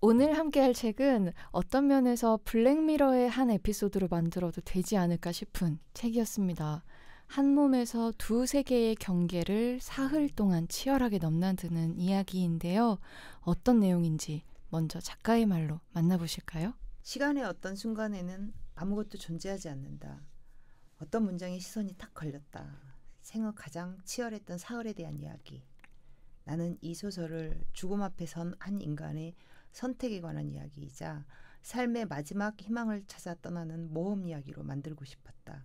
오늘 함께 할 책은 어떤 면에서 블랙미러의 한 에피소드로 만들어도 되지 않을까 싶은 책이었습니다. 한 몸에서 두 세계의 경계를 사흘 동안 치열하게 넘나드는 이야기인데요. 어떤 내용인지 먼저 작가의 말로 만나보실까요? 시간의 어떤 순간에는 아무것도 존재하지 않는다. 어떤 문장에 시선이 탁 걸렸다. 생후 가장 치열했던 사흘에 대한 이야기. 나는 이 소설을 죽음 앞에 선 한 인간의 선택에 관한 이야기이자 삶의 마지막 희망을 찾아 떠나는 모험 이야기로 만들고 싶었다.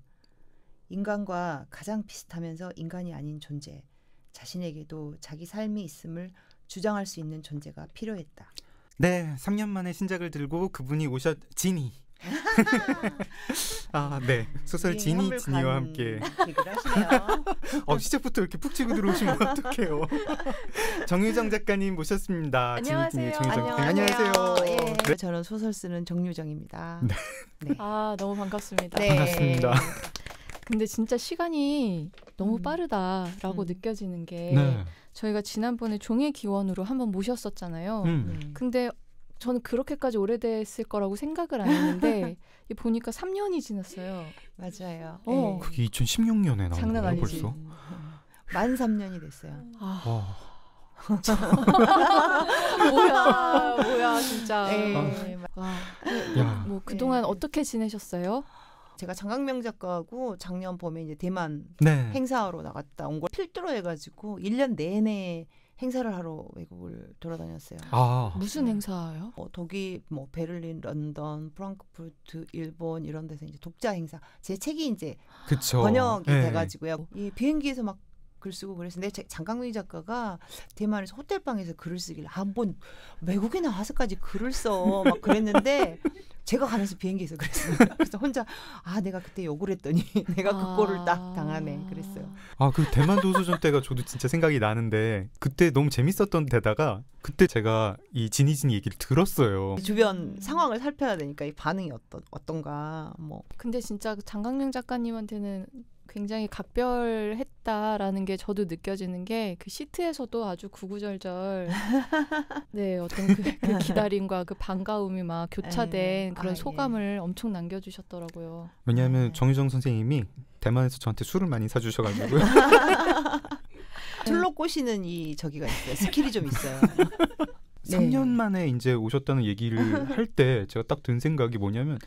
인간과 가장 비슷하면서 인간이 아닌 존재, 자신에게도 자기 삶이 있음을 주장할 수 있는 존재가 필요했다. 네, 3년 만에 신작을 들고 그분이 오셨 지니 아, 네. 소설 예, 지니 지니와 함께. 어, 시작부터 이렇게 푹 치고 들어오시면 어떡해요. 정유정 작가님 모셨습니다. 안녕하세요. 지니, 정유정. 안녕하세요. 안녕하세요. 예. 네. 저는 소설 쓰는 정유정입니다. 네. 네. 아, 너무 반갑습니다. 네. 반갑습니다. 근데 진짜 시간이 너무 음. 빠르다라고 음. 느껴지는 게 네. 저희가 지난번에 종의 기원으로 한번 모셨었잖아요. 음. 음. 근데 저는 그렇게까지 오래됐을 거라고 생각을 안 했는데 보니까 3년이 지났어요. 맞아요. 어. 예. 그게 2016년에 나온 거예요, 아니지. 벌써? 만 3년이 됐어요. 아. 뭐야, 뭐야, 진짜. 에이, 예. 와. 야. 뭐 그동안 에이. 예. 어떻게 지내셨어요? 제가 장강명 작가하고 작년 봄에 이제 대만 네. 행사로 나갔다 온걸 필두로 해가지고 1년 내내 행사를 하러 외국을 돌아다녔어요. 아. 무슨 행사요? 어, 뭐 독일, 뭐 베를린, 런던, 프랑크푸르트, 일본 이런 데서 이제 독자 행사. 제 책이 이제 그쵸. 번역이 네. 돼가지고요. 이 비행기에서 막 글 쓰고 그랬는데 장강민 작가가 대만에서 호텔 방에서 글을 쓰길래 한번 아, 뭐 외국에 나와서까지 글을 써막 그랬는데 제가 가면서 비행기에서 그랬어요. 그래서 혼자 아 내가 그때 욕을 했더니 내가 그 꼴을 딱 아. 당하네 그랬어요. 아 그 대만 도서전 때가 저도 진짜 생각이 나는데 그때 너무 재밌었던 데다가 그때 제가 이진이진 얘기를 들었어요. 주변 상황을 살펴야 되니까 이 반응이 어떤 어떤가 뭐. 근데 진짜 장강명 작가님한테는 굉장히 각별했다라는 게 저도 느껴지는 게 그 시트에서도 아주 구구절절 네 어떤 그, 그, 기다림과 그 반가움이 막 교차된 에이, 예. 그런 아, 예. 소감을 예. 엄청 남겨주셨더라고요. 왜냐하면 네. 정유정 선생님이 대만에서 저한테 술을 많이 사주셔가지고 술로 꼬시는 이 저기가 있어요. 스킬이 좀 있어요. 3년 네. 만에 이제 오셨다는 얘기를 할 때 제가 딱 든 생각이 뭐냐면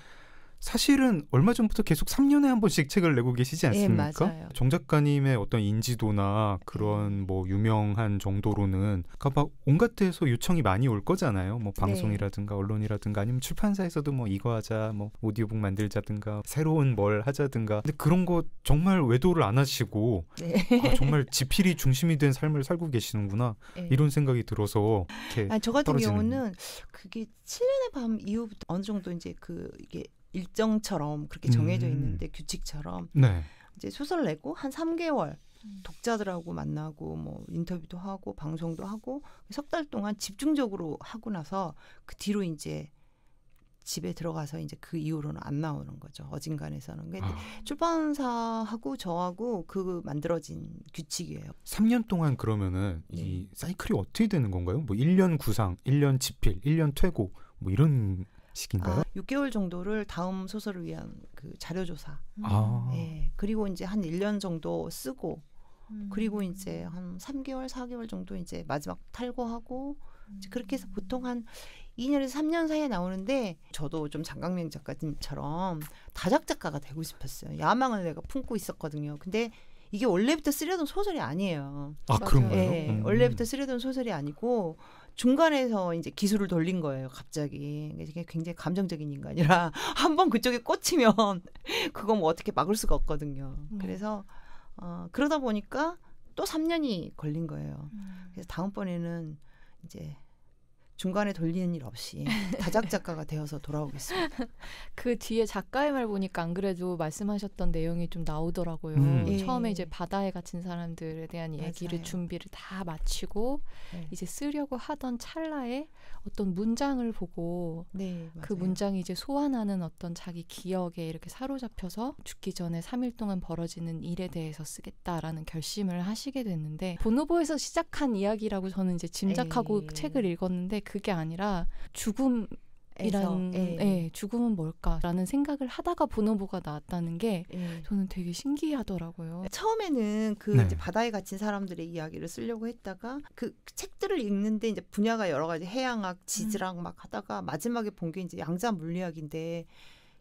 사실은 얼마 전부터 계속 3년에 한 번씩 책을 내고 계시지 예, 않습니까? 예, 정 작가님의 어떤 인지도나 그런 네. 뭐 유명한 정도로는 그막 그러니까 온갖 데서 요청이 많이 올 거잖아요. 뭐 네. 방송이라든가 언론이라든가 아니면 출판사에서도 뭐 이거 하자, 뭐 오디오북 만들자든가 새로운 뭘 하자든가. 근데 그런 거 정말 외도를 안 하시고 네. 아, 정말 지필이 중심이 된 삶을 살고 계시는구나 네. 이런 생각이 들어서 이렇게 아, 저 같은 경우는 그게 7년의 밤 이후부터 어느 정도 이제 그 이게 일정처럼 그렇게 정해져 음. 있는데 음. 규칙처럼 네. 이제 소설 내고 한 3개월 음. 독자들하고 만나고 뭐 인터뷰도 하고 방송도 하고 석 달 동안 집중적으로 하고 나서 그 뒤로 이제 집에 들어가서 이제 그 이후로는 안 나오는 거죠. 어진간에서는 근데 아. 출판사하고 저하고 그 만들어진 규칙이에요. 3년 동안 그러면은 네. 이 사이클이 어떻게 되는 건가요? 뭐 1년 구상, 1년 집필, 1년 퇴고 뭐 이런 식인가요? 아, 6개월 정도를 다음 소설을 위한 그 자료 조사. 음. 아. 예. 그리고 이제 한 1년 정도 쓰고 음. 그리고 이제 한 3개월, 4개월 정도 이제 마지막 탈고하고 음. 이제 그렇게 해서 보통 한 2년에서 3년 사이에 나오는데 저도 좀 장강명 작가님처럼 다작 작가가 되고 싶었어요. 야망을 내가 품고 있었거든요. 근데 이게 원래부터 쓰려던 소설이 아니에요. 아 그런가요? 예, 음. 원래부터 쓰려던 소설이 아니고 중간에서 이제 기술을 돌린 거예요, 갑자기. 굉장히 감정적인 인간이라 한번 그쪽에 꽂히면 그거 뭐 어떻게 막을 수가 없거든요. 음. 그래서 어, 그러다 보니까 또 3년이 걸린 거예요. 음. 그래서 다음번에는 이제 중간에 돌리는 일 없이 다작 작가가 되어서 돌아오겠습니다. 그 뒤에 작가의 말 보니까 안 그래도 말씀하셨던 내용이 좀 나오더라고요. 음. 예. 처음에 이제 바다에 갇힌 사람들에 대한 맞아요. 얘기를 준비를 다 마치고 네. 이제 쓰려고 하던 찰나에 어떤 문장을 보고 네, 그 문장이 이제 소환하는 어떤 자기 기억에 이렇게 사로잡혀서 죽기 전에 3일 동안 벌어지는 일에 대해서 쓰겠다라는 결심을 하시게 됐는데 보노보에서 시작한 이야기라고 저는 이제 짐작하고 에이. 예. 책을 읽었는데 그게 아니라 죽음 이란 예, 예. 예, 죽음은 뭘까라는 생각을 하다가 보노보가 나왔다는 게 예. 저는 되게 신기하더라고요. 처음에는 그 네. 바다에 갇힌 사람들의 이야기를 쓰려고 했다가 그 책들을 읽는데 이제 분야가 여러 가지 해양학, 지질학 음. 막 하다가 마지막에 본 게 이제 양자 물리학인데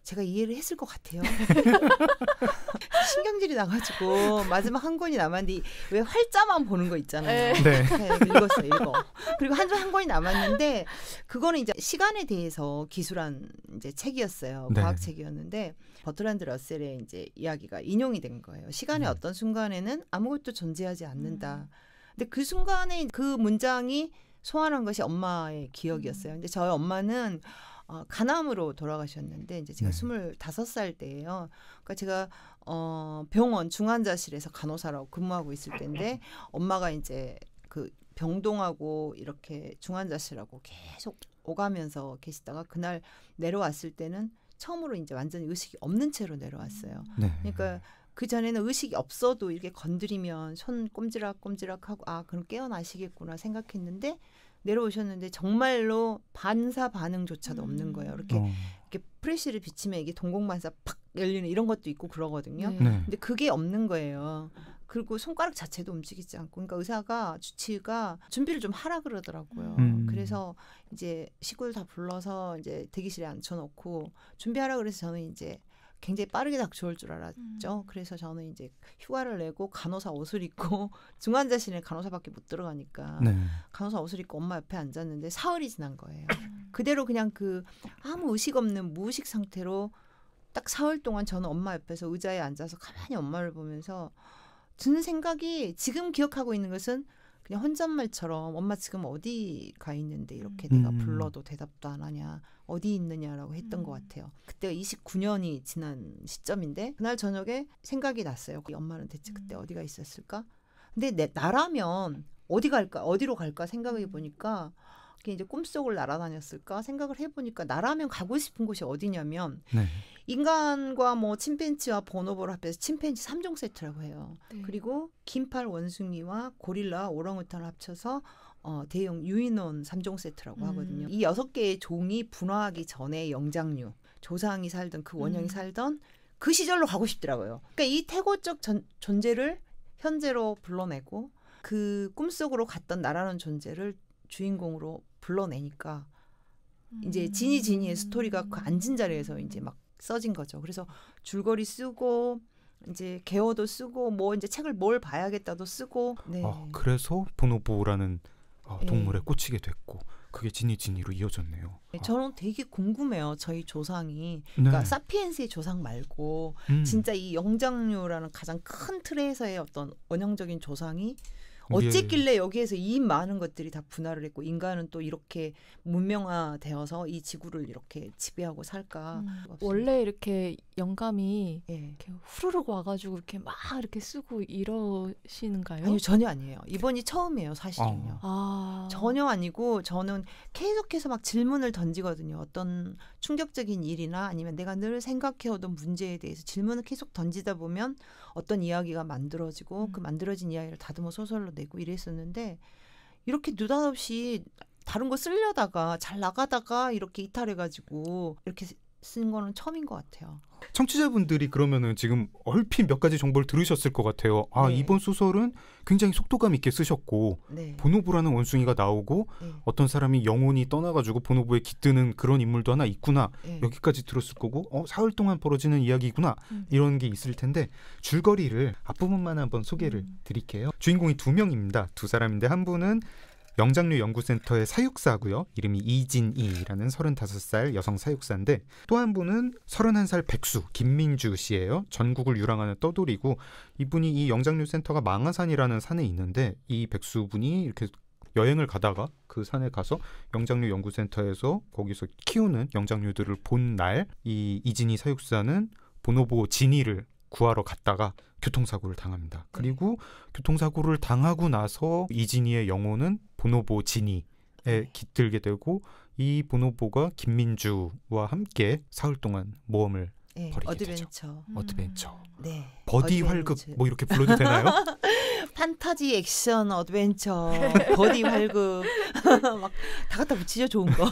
제가 이해를 했을 것 같아요. 신경질이 나가지고 마지막 한 권이 남았는데 왜 활자만 보는 거 있잖아요. 네. 네, 네 읽었어 읽어. 그리고 한한 권이 남았는데 그거는 이제 시간에 대해서 기술한 이제 책이었어요. 네. 과학 책이었는데 버트란드 러셀의 이제 이야기가 인용이 된 거예요. 시간의 네. 어떤 순간에는 아무것도 존재하지 않는다. 음. 근데 그 순간에 그 문장이 소환한 것이 엄마의 기억이었어요. 음. 근데 저희 엄마는 어, 간암으로 돌아가셨는데 이제 제가 네. 스물다섯 살 때예요. 그러니까 제가 어, 병원 중환자실에서 간호사라고 근무하고 있을 때인데 엄마가 이제 그 병동하고 이렇게 중환자실하고 계속 오가면서 계시다가 그날 내려왔을 때는 처음으로 이제 완전히 의식이 없는 채로 내려왔어요. 음. 네. 그러니까 그 전에는 의식이 없어도 이렇게 건드리면 손 꼼지락 꼼지락 하고 아 그럼 깨어나시겠구나 생각했는데 내려오셨는데 정말로 반사 반응조차도 음. 없는 거예요. 음. 이렇게 어. 이렇게 프레쉬를 비치면 이게 동공반사 팍 열리는 이런 것도 있고 그러거든요. 네. 근데 그게 없는 거예요. 그리고 손가락 자체도 움직이지 않고 그러니까 의사가 주치의가 준비를 좀 하라 그러더라고요. 음. 그래서 이제 식구를 다 불러서 이제 대기실에 앉혀 놓고 준비하라 그래서 저는 이제 굉장히 빠르게 닥쳐올 줄 알았죠. 음. 그래서 저는 이제 휴가를 내고 간호사 옷을 입고 중환자실에 간호사밖에 못 들어가니까 네. 간호사 옷을 입고 엄마 옆에 앉았는데 사흘이 지난 거예요. 음. 그대로 그냥 그 아무 의식 없는 무의식 상태로 딱 사흘 동안 저는 엄마 옆에서 의자에 앉아서 가만히 엄마를 보면서 드는 생각이 지금 기억하고 있는 것은 그냥 혼잣말처럼 엄마 지금 어디 가 있는데 이렇게 음. 내가 불러도 대답도 안 하냐 어디 있느냐라고 했던 음. 것 같아요. 그때가 29년이 지난 시점인데 그날 저녁에 생각이 났어요. 그 엄마는 대체 그때 음. 어디가 있었을까? 근데 내, 나라면 어디 갈까 어디로 갈까 생각해 보니까 어떻게 이제 꿈속을 날아다녔을까 생각을 해보니까 나라면 가고 싶은 곳이 어디냐면 네. 인간과 뭐 침팬지와 보노보를 합해서 침팬지 삼종 세트라고 해요. 네. 그리고 긴팔 원숭이와 고릴라, 오랑우탄을 합쳐서 어, 대형 유인원 삼종 세트라고 음. 하거든요. 이 여섯 개의 종이 분화하기 전에 영장류, 조상이 살던 그 원형이 음. 살던 그 시절로 가고 싶더라고요. 그러니까 이 태고적 전, 존재를 현재로 불러내고 그 꿈속으로 갔던 나라는 존재를 주인공으로 불러내니까 이제 음. 지니 지니의 스토리가 그 앉은 자리에서 이제 막 써진 거죠. 그래서 줄거리 쓰고 이제 개어도 쓰고 뭐 이제 책을 뭘 봐야겠다도 쓰고. 네. 아 그래서 보노보라는 아, 네. 동물에 네. 꽂히게 됐고 그게 지니 지니로 이어졌네요. 네, 저는 아. 되게 궁금해요. 저희 조상이 네. 그러니까 네. 사피엔스의 조상 말고 음. 진짜 이 영장류라는 가장 큰 틀에서의 어떤 원형적인 조상이 어쨌길래 예. 여기에서 이 많은 것들이 다 분할을 했고 인간은 또 이렇게 문명화되어서 이 지구를 이렇게 지배하고 살까? 음. 원래 이렇게 영감이 예. 이렇게 후루룩 와가지고 이렇게 막 이렇게 쓰고 이러시는가요? 아니요 전혀 아니에요. 이번이 처음이에요 사실은요. 아. 전혀 아니고 저는 계속해서 막 질문을 던지거든요. 어떤 충격적인 일이나 아니면 내가 늘 생각해오던 문제에 대해서 질문을 계속 던지다 보면 어떤 이야기가 만들어지고 그 음. 그 만들어진 이야기를 다듬어 소설로 내고 이랬었는데 이렇게 느닷없이 다른 거 쓰려다가 잘 나가다가 이렇게 이탈해가지고 이렇게 쓴 거는 처음인 것 같아요. 청취자분들이 그러면은 지금 얼핏 몇 가지 정보를 들으셨을 것 같아요. 아 네. 이번 소설은 굉장히 속도감 있게 쓰셨고 네. 보노보라는 원숭이가 나오고 네. 어떤 사람이 영혼이 떠나가지고 보노보에 깃드는 그런 인물도 하나 있구나 네. 여기까지 들었을 거고 어 사흘 동안 벌어지는 이야기구나 음. 이런 게 있을 텐데 줄거리를 앞부분만 한번 소개를 음. 드릴게요. 주인공이 두 명입니다. 두 사람인데 한 분은 영장류 연구센터의 사육사고요. 이름이 이진이라는 35살 여성 사육사인데 또 한 분은 31살 백수 김민주 씨예요. 전국을 유랑하는 떠돌이고 이분이 이 영장류 센터가 망하산이라는 산에 있는데 이 백수분이 이렇게 여행을 가다가 그 산에 가서 영장류 연구센터에서 거기서 키우는 영장류들을 본 날 이 이진이 사육사는 보노보 진이를 구하러 갔다가 교통사고를 당합니다. 그리고 교통사고를 당하고 나서 이진희의 영혼은 보노보 진이에 깃들게 네. 되고 이 보노보가 김민주와 함께 사흘 동안 모험을 네, 예, 버리게 어드벤처. 되죠. 음. 어드벤처. 네. 버디 어드벤처. 활극 뭐 이렇게 불러도 되나요? 판타지 액션 어드벤처 버디 활극 막다 갖다 붙이죠 좋은 거.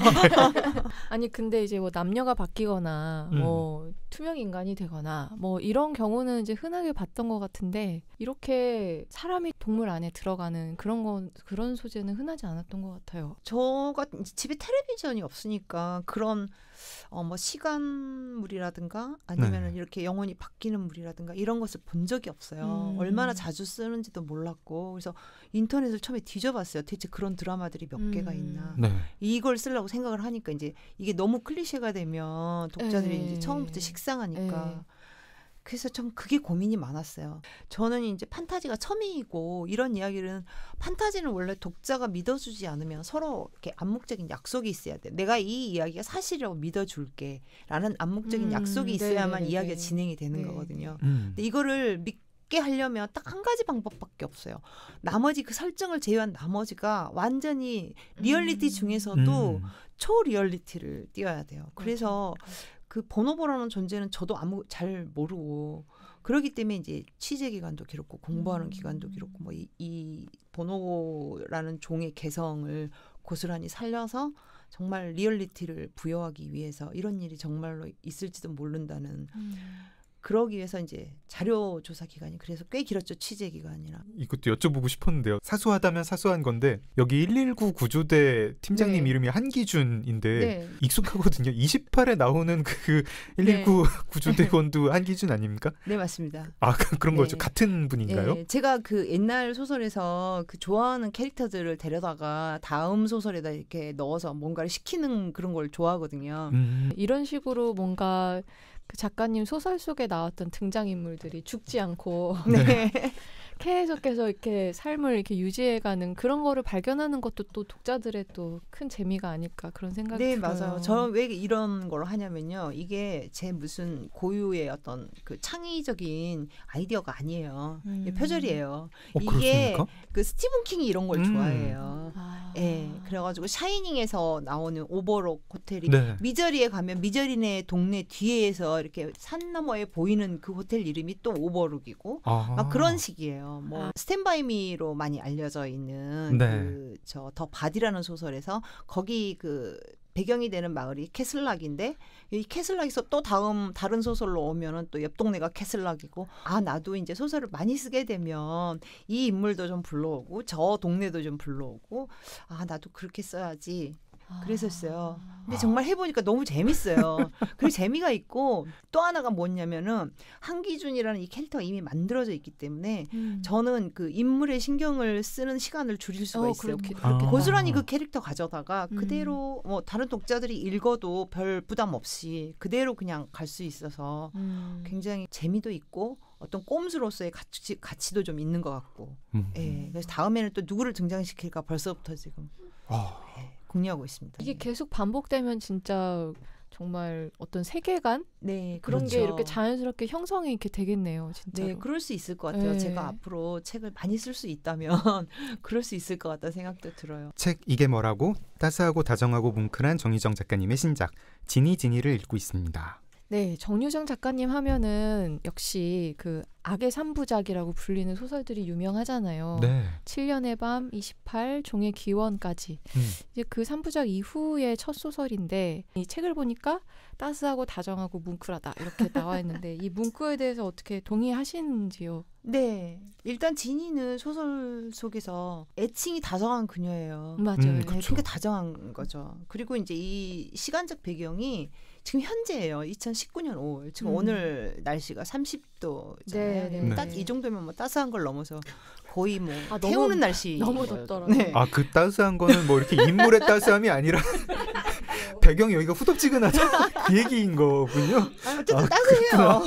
아니 근데 이제 뭐 남녀가 바뀌거나 음. 뭐 투명 인간이 되거나 뭐 이런 경우는 이제 흔하게 봤던 것 같은데 이렇게 사람이 동물 안에 들어가는 그런 건 그런 소재는 흔하지 않았던 것 같아요. 저가 집에 텔레비전이 없으니까 그런 어뭐 시간물이라든가 아니면은 네. 이렇게 영혼이 바뀌는 물이라든가 이런 것을 본 적이 없어요. 음. 얼마나 자주 쓰는지도 몰랐고 그래서 인터넷을 처음에 뒤져봤어요. 대체 그런 드라마들이 몇 음. 개가 있나. 네. 이걸 쓰려고 생각을 하니까 이제 이게 너무 클리셰가 되면 독자들이 에이. 네. 이제 처음부터 식상하니까. 에이. 네. 그래서 참 그게 고민이 많았어요. 저는 이제 판타지가 첨예이고 이런 이야기는 판타지는 원래 독자가 믿어주지 않으면 서로 이렇게 암묵적인 약속이 있어야 돼. 내가 이 이야기가 사실이라고 믿어줄게라는 암묵적인 음, 약속이 네, 있어야만 네네 네, 이야기가 네. 진행이 되는 네. 거거든요. 음. 근데 이거를 믿 하려면 딱 한 가지 방법밖에 없어요. 나머지 그 설정을 제외한 나머지가 완전히 리얼리티 음. 중에서도 음. 초리얼리티를 띄워야 돼요. 그래서 맞아. 그 번호보라는 존재는 저도 아무 잘 모르고 그러기 때문에 이제 취재 기간도 길었고 공부하는 음. 기간도 길었고 뭐이 이 번호라는 종의 개성을 고스란히 살려서 정말 리얼리티를 부여하기 위해서 이런 일이 정말로 있을지도 모른다는 음. 그러기 위해서 이제 자료 조사 기간이 그래서 꽤 길었죠 취재 기간이라. 이것도 여쭤보고 싶었는데요. 사소하다면 사소한 건데 여기 119 구조대 팀장님 네. 이름이 한기준인데 네. 익숙하거든요. 28에 나오는 그 119 네. 구조대원도 한기준 아닙니까? 네 맞습니다. 아 그, 그런 거죠. 네. 같은 분인가요? 네. 제가 그 옛날 소설에서 그 좋아하는 캐릭터들을 데려다가 다음 소설에다 이렇게 넣어서 뭔가를 시키는 그런 걸 좋아하거든요. 음. 이런 식으로 뭔가 그 작가님 소설 속에 나왔던 등장인물들이 죽지 않고 네. 계속해서 이렇게 삶을 이렇게 유지해가는 그런 거를 발견하는 것도 또 독자들의 또 큰 재미가 아닐까 그런 생각이 네, 들어요. 네 맞아요. 저 왜 이런 걸 하냐면요. 이게 제 무슨 고유의 어떤 그 창의적인 아이디어가 아니에요. 음. 표절이에요. 어, 이게 그렇습니까? 그 스티븐 킹이 이런 걸 음. 좋아해요. 아. 예, 그래가지고 샤이닝에서 나오는 오버록 호텔이 네. 미저리에 가면 미저리네 동네 뒤에서 이렇게 산 너머에 보이는 그 호텔 이름이 또 오버록이고 아. 막 그런 식이에요. 뭐 아. 스탠바이미로 많이 알려져 있는 네. 그저 더 바디라는 소설에서 거기 그 배경이 되는 마을이 캐슬락인데 이 캐슬락에서 또 다음 다른 소설로 오면은 또 옆 동네가 캐슬락이고 아 나도 이제 소설을 많이 쓰게 되면 이 인물도 좀 불러오고 저 동네도 좀 불러오고 아 나도 그렇게 써야지 아. 그랬었어요. 근데 아. 정말 해보니까 너무 재밌어요. 그리고 재미가 있고 또 하나가 뭐냐면은 한기준이라는 이 캐릭터가 이미 만들어져 있기 때문에 음. 저는 그 인물의 신경을 쓰는 시간을 줄일 수가 어, 있어요. 그렇게, 고스란히 아. 그 캐릭터 가져다가 음. 그대로 뭐 다른 독자들이 읽어도 별 부담 없이 그대로 그냥 갈 수 있어서 음. 굉장히 재미도 있고 어떤 꼼수로서의 가치, 가치도 좀 있는 것 같고. 음. 예. 그래서 다음에는 또 누구를 등장시킬까 벌써부터 지금. 아. 예. 공유하고 있습니다. 이게 계속 반복되면 진짜 정말 어떤 세계관 네 그런 그렇죠. 게 이렇게 자연스럽게 형성이 이렇게 되겠네요 진짜 네 그럴 수 있을 것 같아요 네. 제가 앞으로 책을 많이 쓸 수 있다면 그럴 수 있을 것 같다 생각도 들어요 책 이게 뭐라고 따스하고 다정하고 뭉클한 정유정 작가님의 신작 지니 지니를 읽고 있습니다 네 정유정 작가님 하면은 역시 그 악의 삼부작이라고 불리는 소설들이 유명하잖아요. 네. 7년의 밤, 28, 종의 기원까지. 음. 이제 그 삼부작 이후의 첫 소설인데 이 책을 보니까 따스하고 다정하고 뭉클하다 이렇게 나와 있는데 이 뭉클에 대해서 어떻게 동의하시는지요? 네. 일단 진이는 소설 속에서 애칭이 다정한 그녀예요. 맞아요. 음, 네, 그러니까 다정한 거죠. 그리고 이제 이 시간적 배경이 지금 현재예요. 2019년 5월. 지금 음. 오늘 날씨가 30도잖아요. 네, 네. 네. 딱 이 정도면 뭐 따스한 걸 넘어서 거의 뭐 아, 태우는 너무, 날씨 너무 네. 덥더라고요. 네. 아그 따스한 거는 뭐 이렇게 인물의 따스함이 아니라 배경 여기가 후덥지근하다 그 얘기인 거군요. 아, 어쨌든 아, 따스해요.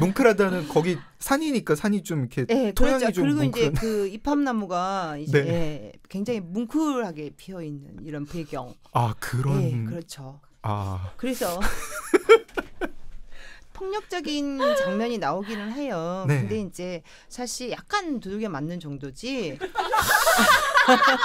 뭉클하다는 거기 산이니까 산이 좀 이렇게 네, 그렇죠. 토양이 그렇죠. 좀 그리고 이제 그 입합나무가 이제 네. 굉장히 뭉클하게 피어 있는 이런 배경. 아 그런. 네, 그렇죠. 아. 그래서 폭력적인 장면이 나오기는 해요. 네. 근데 이제 사실 약간 두들겨 맞는 정도지.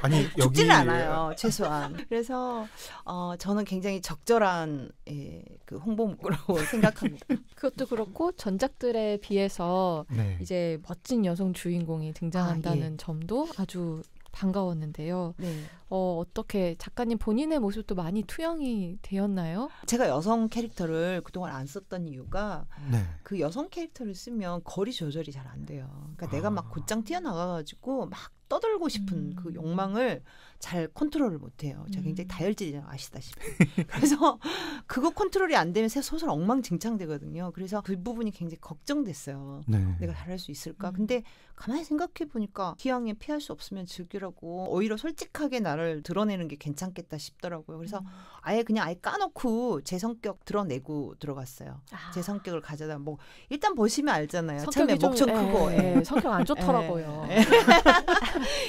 아니 죽지는 않아요 최소한 그래서 어, 저는 굉장히 적절한 예, 그 홍보 물구라고 생각합니다 그것도 그렇고 전작들에 비해서 네. 이제 멋진 여성 주인공이 등장한다는 아, 예. 점도 아주 반가웠는데요. 네. 어, 어떻게 작가님 본인의 모습도 많이 투영이 되었나요? 제가 여성 캐릭터를 그동안 안 썼던 이유가 네. 그 여성 캐릭터를 쓰면 거리 조절이 잘 안 돼요. 그러니까 아. 내가 막 아. 곧장 튀어나가가지고 막 떠들고 싶은 음. 그 욕망을 잘 컨트롤을 못해요. 제가 음. 굉장히 다혈질이라고 아시다시피. 그래서 그거 컨트롤이 안 되면 새 소설 엉망진창되거든요. 그래서 그 부분이 굉장히 걱정됐어요. 네. 내가 잘할 수 있을까? 음. 근데 가만히 생각해 보니까 기왕에 피할 수 없으면 즐기라고 오히려 솔직하게 나를 드러내는 게 괜찮겠다 싶더라고요. 그래서 음. 아예 그냥 아예 까놓고 제 성격 드러내고 들어갔어요. 아. 제 성격을 가져다 뭐 일단 보시면 알잖아요. 성격이 참 목청 크고 에, 예, 에, 예, 성격 안 예. 좋더라고요. 에.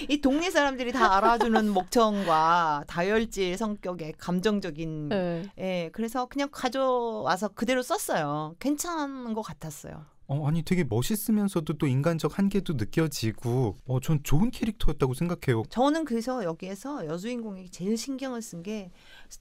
이 동네 사람들이 다 알아주는 목청과 다혈질 성격의 감정적인 네. 예 그래서 그냥 가져와서 그대로 썼어요 괜찮은 것 같았어요. 어, 아니 되게 멋있으면서도 또 인간적 한계도 느껴지고 어, 전 좋은 캐릭터였다고 생각해요. 저는 그래서 여기에서 여주인공이 제일 신경을 쓴 게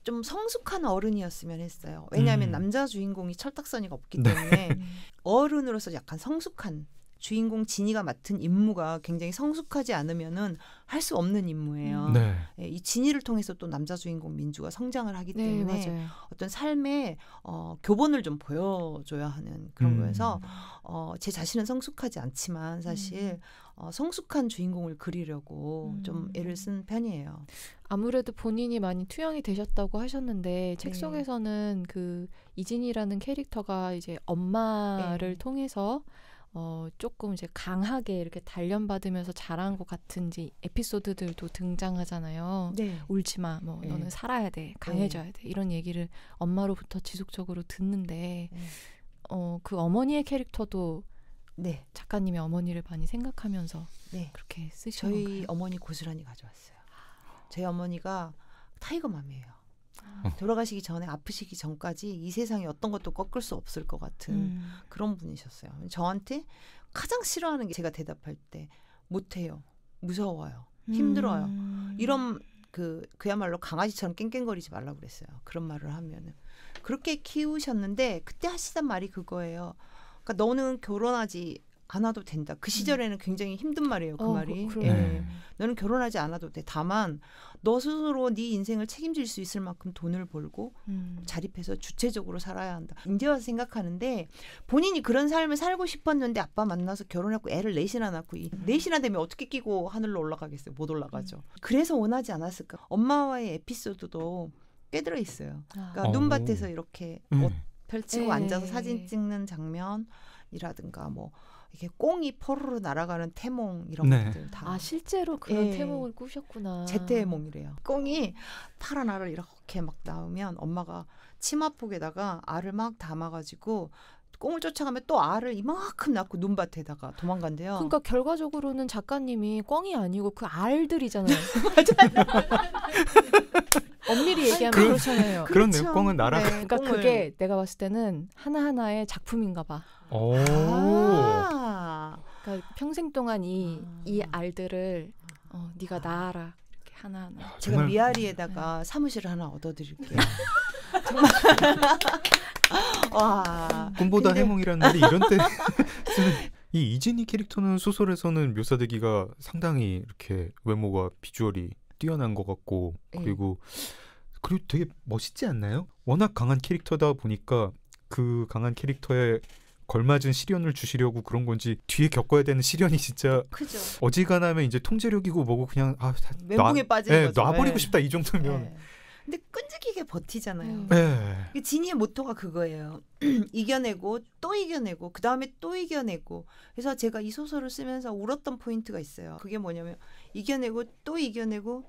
좀 성숙한 어른이었으면 했어요. 왜냐하면 음. 남자 주인공이 철딱서니가 없기 네. 때문에 네. 어른으로서 약간 성숙한 주인공 진이가 맡은 임무가 굉장히 성숙하지 않으면은 할 수 없는 임무예요. 음. 네. 예, 이 진이를 통해서 또 남자 주인공 민주가 성장을 하기 네, 때문에 네, 어떤 삶의 어, 교본을 좀 보여줘야 하는 그런 음. 거에서 어, 제 자신은 성숙하지 않지만 사실 음. 어, 성숙한 주인공을 그리려고 음. 좀 애를 쓴 편이에요. 아무래도 본인이 많이 투영이 되셨다고 하셨는데 네. 책 속에서는 그 이진이라는 캐릭터가 이제 엄마를 네. 통해서 어, 조금 이제 강하게 이렇게 단련받으면서 자란 것 같은 이제 에피소드들도 등장하잖아요. 네. 울지 마. 뭐 네. 너는 살아야 돼. 강해져야 네. 돼. 이런 얘기를 엄마로부터 지속적으로 듣는데 네. 어, 그 어머니의 캐릭터도 네. 작가님의 어머니를 많이 생각하면서 네. 그렇게 쓰신 저희 건가요? 어머니 고스란히 가져왔어요. 저희 어머니가 타이거맘이에요. 어. 돌아가시기 전에 아프시기 전까지 이 세상에 어떤 것도 꺾을 수 없을 것 같은 음. 그런 분이셨어요. 저한테 가장 싫어하는 게 제가 대답할 때 못해요, 무서워요, 힘들어요 음. 이런 그 그야말로 강아지처럼 깽깽거리지 말라고 그랬어요. 그런 말을 하면은 그렇게 키우셨는데 그때 하시던 말이 그거예요. 그러니까 너는 결혼하지 않아도 된다. 그 시절에는 음. 굉장히 힘든 말이에요. 그 어, 그 말이. 예. 네. 너는 결혼하지 않아도 돼. 다만 너 스스로 네 인생을 책임질 수 있을 만큼 돈을 벌고 음. 자립해서 주체적으로 살아야 한다. 이제 와서 생각하는데 본인이 그런 삶을 살고 싶었는데 아빠 만나서 결혼했고 애를 넷이나 낳고 이 음. 넷이나 되면 어떻게 끼고 하늘로 올라가겠어요? 못 올라가죠. 음. 그래서 원하지 않았을까? 엄마와의 에피소드도 꽤 들어 있어요. 아. 그러니까 아. 눈밭에서 어. 이렇게 음. 펼치고 에이. 예. 앉아서 사진 찍는 장면이라든가 뭐 이게 꽁이 포르르 날아가는 태몽 이런 네. 것들 다. 아 실제로 그런 예. 태몽을 꾸셨구나. 제태몽이래요. 꽁이 파란 알을 이렇게 막 나오면 엄마가 치마폭에다가 알을 막 담아가지고 꽁을 쫓아가면 또 알을 이만큼 낳고 눈밭에다가 도망간대요. 그러니까 결과적으로는 작가님이 꽁이 아니고 그 알들이잖아요. 맞아요. 엄밀히 얘기하면 그, 렇잖아요 그런 그렇죠. 내공은 나랑. 네, 그러니까 꽁을. 그게 내가 봤을 때는 하나 하나의 작품인가 봐. 오. 아~ 그러니까 평생 동안 이이 이 아. 알들을 어, 네가 낳아라 이렇게 하나 하나. 제가 정말... 미아리에다가 네. 사무실 하나 얻어드릴게요. 와. 꿈보다 근데... 해몽이라는 말이 이런 때이 이진이 캐릭터는 소설에서는 묘사되기가 상당히 이렇게 외모가 비주얼이 뛰어난 것 같고 네. 그리고 그리고 되게 멋있지 않나요? 워낙 강한 캐릭터다 보니까 그 강한 캐릭터에 걸맞은 시련을 주시려고 그런 건지 뒤에 겪어야 되는 시련이 진짜 그죠. 어지간하면 이제 통제력이고 뭐고 그냥 아 멘붕에 빠지는 예, 거죠. 놔버리고 예. 싶다 이 정도면. 예. 근데 끈질기게 버티잖아요. 네. 예. 진이의 그 모토가 그거예요. 이겨내고 또 이겨내고 그 다음에 또 이겨내고. 그래서 제가 이 소설을 쓰면서 울었던 포인트가 있어요. 그게 뭐냐면 이겨내고 또 이겨내고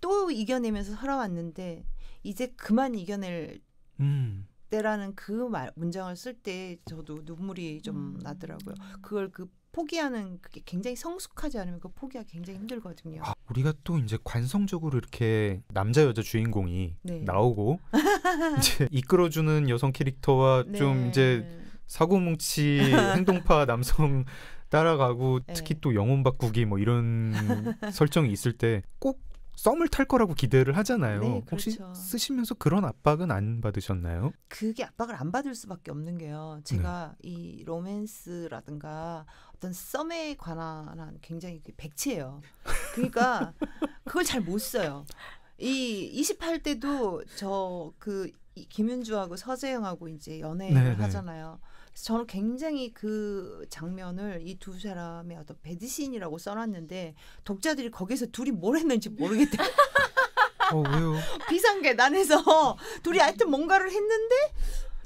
또 이겨내면서 살아왔는데 이제 그만 이겨낼 음. 때라는 그 말, 문장을 쓸 때 저도 눈물이 좀 음. 나더라고요. 그걸 그 포기하는 그게 굉장히 성숙하지 않으면 그 포기하기 굉장히 힘들거든요. 아, 우리가 또 이제 관성적으로 이렇게 남자 여자 주인공이 네. 나오고 이제 이끌어주는 여성 캐릭터와 네. 좀 이제 사고뭉치 행동파 남성 따라가고 특히 네. 또 영혼 바꾸기 뭐 이런 설정이 있을 때 꼭 썸을 탈 거라고 기대를 하잖아요. 네, 그렇죠. 혹시 쓰시면서 그런 압박은 안 받으셨나요? 그게 압박을 안 받을 수밖에 없는 게요. 제가 네. 이 로맨스라든가 어떤 썸에 관한 굉장히 백치예요. 그러니까 그걸 잘 못 써요. 이 28대도 저 그 김윤주하고 서재영하고 이제 연애 를 네, 네. 하잖아요. 저는 굉장히 그 장면을 이 두 사람의 어떤 배드신이라고 써놨는데 독자들이 거기서 둘이 뭘 했는지 모르겠다. 어, 왜요? 비상계단에서 둘이 하여튼 뭔가를 했는데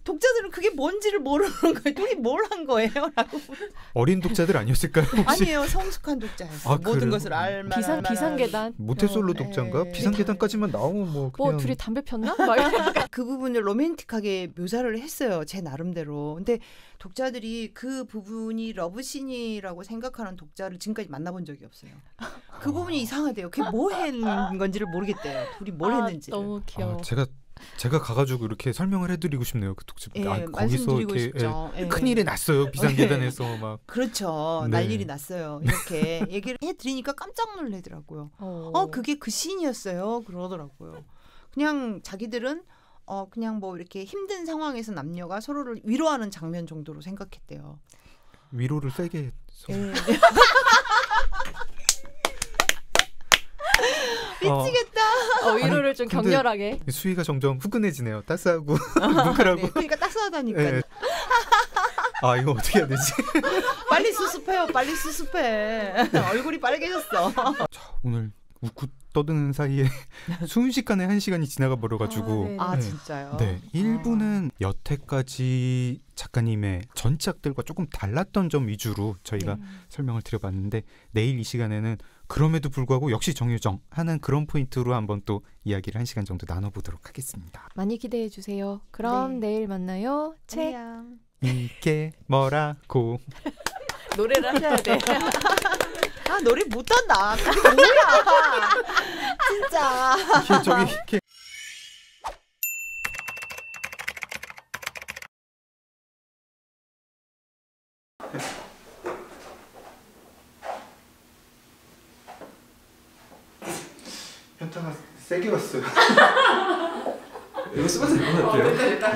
독자들은 그게 뭔지를 모르는 거예요. 독이 뭘 한 거예요?라고. 어린 독자들 아니었을까요? 혹시? 아니에요, 성숙한 독자였요 아, 모든 그래요? 것을 알만. 비상 비상계단. 모태솔로 어, 네. 독자인가? 네. 비상계단까지만 나오면 뭐. 뭐 그냥... 뭐 둘이 담배 폈나? 그 부분을 로맨틱하게 묘사를 했어요, 제 나름대로. 근데 독자들이 그 부분이 러브신이라고 생각하는 독자를 지금까지 만나본 적이 없어요. 그 부분이 아. 이상하대요. 그게 뭐한 건지를 모르겠대요. 둘이 뭘 아, 했는지. 너무 아, 귀여워. 아, 제가 제가 가가지고 이렇게 설명을 해드리고 싶네요. 그 독집. 예, 아, 거기서 이렇게 예, 예. 큰 일이 났어요. 비상계단에서 예. 막. 그렇죠. 네. 난일이 났어요. 이렇게 얘기를 해드리니까 깜짝 놀래더라고요. 어. 어, 그게 그 시인이었어요. 그러더라고요. 그냥 자기들은 어 그냥 뭐 이렇게 힘든 상황에서 남녀가 서로를 위로하는 장면 정도로 생각했대요. 위로를 세게. 예. 미치겠다. 어, 위로를 아니, 좀 격렬하게. 수위가 점점 후끈해지네요. 따스하고 뭉클하고. 아, 네, 그러니까 따스하다니까. 네. 네. 아 이거 어떻게 해야 되지? 빨리 수습해요. 빨리 수습해. 얼굴이 빨개졌어. 자, 오늘 웃고 떠드는 사이에 순식간에 한 시간이 지나가 버려가지고 아, 네. 아, 네. 진짜요? 네 아. 일부는 여태까지 작가님의 전작들과 조금 달랐던 점 위주로 저희가 네. 설명을 드려봤는데 내일 이 시간에는 그럼에도 불구하고 역시 정유정 하는 그런 포인트로 한번 또 이야기를 한 시간 정도 나눠보도록 하겠습니다. 많이 기대해 주세요. 그럼 네. 내일 만나요. 책 이게 뭐라고 노래를 하셔야 돼. 아 노래 못한다. 뭐야? 진짜. 이게 저기 制御室。吉 村さんどうだって